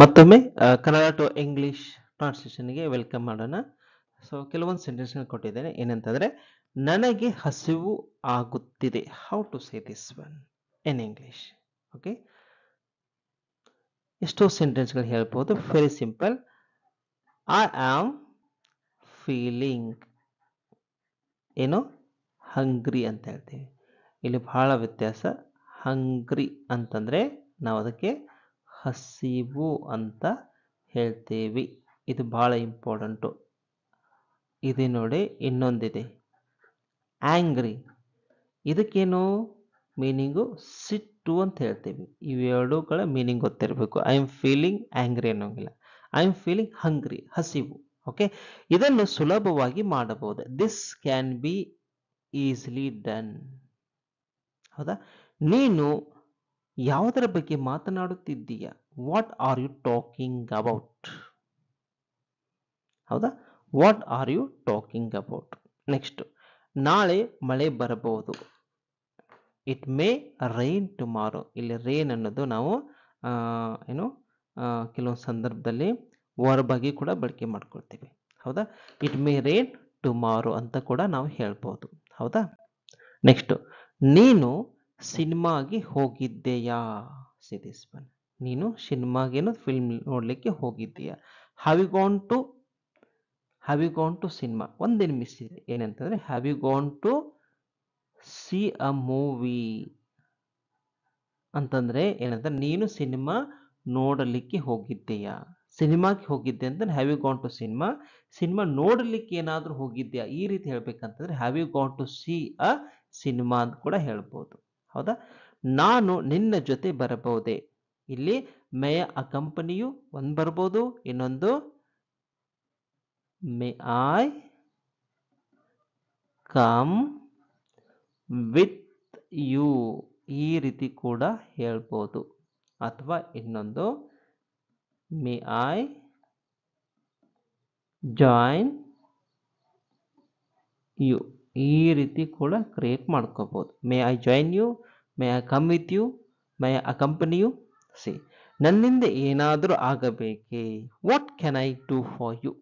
ಮತ್ತೊಮ್ಮೆ Kannada to English ಟ್ರಾನ್ಸ್ಲೇಷನ್ಗೆ welcome ಮಾಡೋಣ ಸೊ ಕೆಲವೊಂದು ಸೆಂಟೆನ್ಸ್ ಕೊಟ್ಟಿದ್ದೇನೆ ಏನಂತಂದ್ರೆ ನನಗೆ ಹಸಿವು ಆಗುತ್ತಿದೆ how to say this one in English okay ಎಷ್ಟೋ ಸೆಂಟೆನ್ಸ್ಗಳು ಹೇಳ್ಬೋದು very simple I am feeling ಏನು ಹಂಗ್ರಿ ಅಂತ ಹೇಳ್ತೀವಿ ಇಲ್ಲಿ ಬಹಳ ವ್ಯತ್ಯಾಸ ಹಂಗ್ರಿ ಅಂತಂದರೆ ನಾವು ಅದಕ್ಕೆ ಹಸಿವು ಅಂತ ಹೇಳ್ತೀವಿ ಇದು ಭಾಳ ಇಂಪಾರ್ಟೆಂಟು ಇದು ನೋಡಿ ಇನ್ನೊಂದಿದೆ ಆ್ಯಂಗ್ರಿ ಇದಕ್ಕೇನು ಮೀನಿಂಗು ಸಿಟ್ಟು ಅಂತ ಹೇಳ್ತೀವಿ ಇವೆರಡುಗಳ ಮೀನಿಂಗ್ ಗೊತ್ತಿರಬೇಕು ಐ ಆಮ್ ಫೀಲಿಂಗ್ ಆ್ಯಂಗ್ರಿ ಅನ್ನೋಂಗಿಲ್ಲ ಐ ಆಮ್ ಫೀಲಿಂಗ್ ಹಂಗ್ರಿ ಹಸಿವು ಓಕೆ ಇದನ್ನು ಸುಲಭವಾಗಿ ಮಾಡಬಹುದು this can be easily done ಹೌದಾ ನೀನು ಯಾವುದರ ಬಗ್ಗೆ ಮಾತನಾಡುತ್ತಿದ್ದೀಯ what are you talking about ಹೌದಾ what are you talking about next ನಾಳೆ ಮಳೆ ಬರಬಹುದು ಇಟ್ ಮೇ ರೈನ್ ಟುಮಾರೋ ಇಲ್ಲಿ ರೈನ್ ಅನ್ನೋದು ನಾವು ಏನು ಕೆಲವೊಂದು ಸಂದರ್ಭದಲ್ಲಿ ಬಗ್ಗೆ ಕೂಡ ಬಳಕೆ ಮಾಡ್ಕೊಳ್ತೀವಿ ಹೌದಾ ಇಟ್ ಮೇ ರೈನ್ ಟುಮಾರೋ ಅಂತ ಕೂಡ ನಾವು ಹೇಳ್ಬೋದು ಹೌದಾ ನೆಕ್ಸ್ಟ್ ನೀನು ಸಿನಿಮಾಗೆ ಹೋಗಿದ್ದೆಯಾ ಸಿದೀಸ್ ನೀನು ಸಿನಿಮಾಗೇನು ಫಿಲ್ಮ್ ನೋಡಲಿಕ್ಕೆ ಹೋಗಿದ್ದೀಯಾ have you gone to have you gone to cinema ಒಂದೇನು ಮಿಸ್ ಇದೆ ಏನಂತಂದ್ರೆ have you gone to see a movie ಅಂತಂದರೆ ಏನಂತಂದ್ರೆ ನೀನು ಸಿನಿಮಾ ನೋಡಲಿಕ್ಕೆ ಹೋಗಿದ್ದೀಯಾ ಸಿನಿಮಾಗೆ ಹೋಗಿದ್ದೆ ಅಂತಂದ್ರೆ have you gone to cinema cinema ನೋಡಲಿಕ್ಕೆ ಏನಾದರೂ ಹೋಗಿದ್ಯಾ ಈ ರೀತಿ ಹೇಳ್ಬೇಕಂತಂದ್ರೆ have you gone to see a cinema ಅಂತ ಕೂಡ ಹೇಳ್ಬೋದು ಹೌದಾ ನಾನು ನಿನ್ನ ಜೊತೆ ಬರಬಹುದೇ ಇಲ್ಲಿ ಮೇ ಕಂಪನಿಯು ಒಂದು ಬರ್ಬೋದು ಇನ್ನೊಂದು may I come with you ಈ ರೀತಿ ಕೂಡ ಹೇಳ್ಬೋದು ಅಥವಾ ಇನ್ನೊಂದು ಮೇ ಐ ಜಾಯಿನ್ ಯು ಈ ರೀತಿ ಕೂಡ ಕ್ರಿಯೇಟ್ ಮಾಡ್ಕೋಬೋದು may I join you may I come with you may I accompany you ಸಿ ನನ್ನಿಂದ ಏನಾದರೂ ಆಗಬೇಕೇ what can I do for you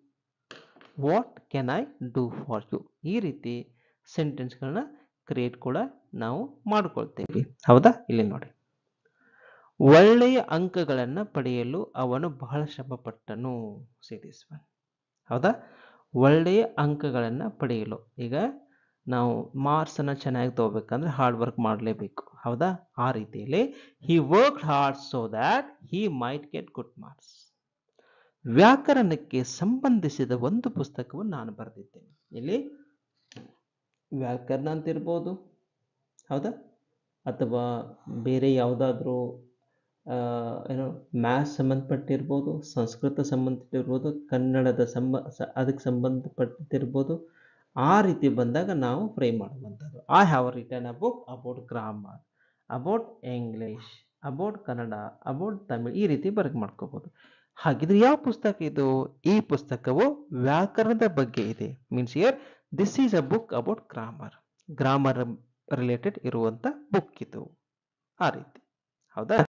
what can I do for you ಈ ರೀತಿ ಸೆಂಟೆನ್ಸ್ಗಳನ್ನ ಕ್ರಿಯೇಟ್ ಕೂಡ ನಾವು ಮಾಡಿಕೊಳ್ತೇವೆ ಹೌದಾ ಇಲ್ಲಿ ನೋಡಿ ಒಳ್ಳೆಯ ಅಂಕಗಳನ್ನು ಪಡೆಯಲು ಅವನು ಬಹಳ ಶ್ರಮಪಟ್ಟನು ಸಿಟಿಸ್ ಹೌದಾ ಒಳ್ಳೆಯ ಅಂಕಗಳನ್ನು ಪಡೆಯಲು ಈಗ ನಾವು ಮಾರ್ಕ್ಸನ್ನು ಚೆನ್ನಾಗಿ ತಗೋಬೇಕಂದ್ರೆ ಹಾರ್ಡ್ ವರ್ಕ್ ಮಾಡಲೇಬೇಕು ಹೌದಾ ಆ ರೀತಿಯಲ್ಲಿ he work hard so that he might get good marks ವ್ಯಾಕರಣಕ್ಕೆ ಸಂಬಂಧಿಸಿದ ಒಂದು ಪುಸ್ತಕವನ್ನು ನಾನು ಬರೆದಿದ್ದೇನೆ ಇಲ್ಲಿ ವ್ಯಾಕರಣ ಅಂತ ಇರ್ಬೋದು ಹೌದಾ ಅಥವಾ ಬೇರೆ ಯಾವುದಾದ್ರೂ ಏನೋ ಮ್ಯಾಥ್ಸ್ ಸಂಬಂಧಪಟ್ಟಿರ್ಬೋದು ಸಂಸ್ಕೃತ ಸಂಬಂಧಪಟ್ಟಿರ್ಬೋದು ಕನ್ನಡದ ಸಂಬ ಅದಕ್ಕೆ ಸಂಬಂಧಪಟ್ಟಿರ್ಬೋದು ಆ ರೀತಿ ಬಂದಾಗ ನಾವು ಫ್ರೇಮ್ ಮಾಡುವಂಥದ್ದು I have written a book about grammar about English about Kannada about Tamil ಈ ರೀತಿ ಬರ್ಕ್ ಮಾಡ್ಕೋಬಹುದು ಹಾಗಿದ್ರೆ ಯಾವ ಪುಸ್ತಕ ಇದು ಈ ಪುಸ್ತಕವು ವ್ಯಾಕರಣದ ಬಗ್ಗೆ ಇದೆ means here this is a book about grammar grammar related ಇರುವಂತ ಬುಕ್ ಇದು ಆ ರೀತಿ ಹೌದಾ